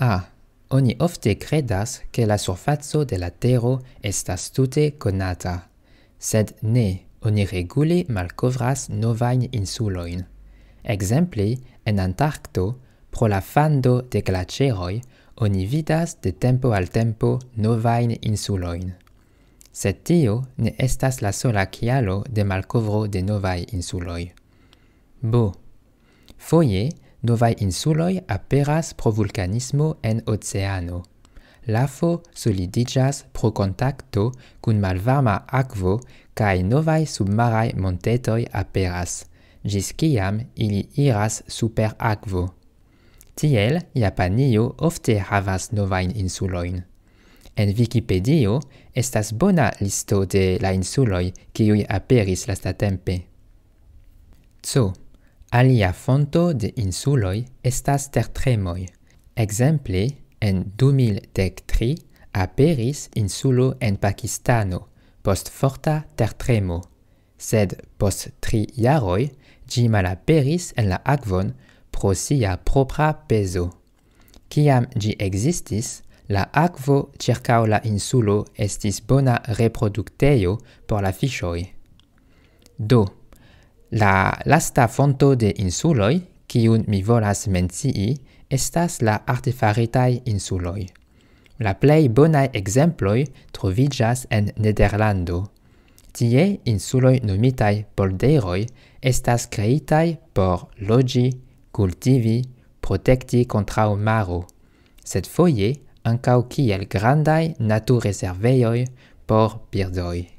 A, ah, oni ofte kredas ke la surfaco de la Tero estas tute konata, sed ne, oni regule malkovras novajn insulojn. Ekzemple, en Antarkto, pro la fando de glaĉeroj, oni vidas de tempo al tempo novajn insulojn. Sed tio ne estas la sola kialo de malkovro de novaj insuloj. Bo! Foje, Novaj insuloj aperas pro vulkanismo en oceano. LaFO solidiĝas pro kontakto kun malvarma akvo kaj novaj submaraj montetoj aperas, ĝis kiam ili iras super akvo. Tiel Japanio ofte havas novajn insulojn. En Vikipedio estas bona listo de la insuloj kiuj aperis lastatempe. Co. Alia fonto de insuloi estas tertremoi. Exemple, en 2013 aperis insulo en Pakistano post forta tertremo, sed post tri iaroi gi malaperis en la agvon pro sia propra peso. Ciam gi existis, la aquo circau la insulo estis bona reproducteio por la fishoi. Do, La lasta fonto de insuloi, quiun mi volas mencii, estas la artefaritae insuloi. La plei bonae exemploi trovigas en Nederlando. Tie insuloi nomitae polderoi estas creitae por logi, cultivi, protecti contra o maro, sed foie ancau ciel grandai natureserveioi por birdoi.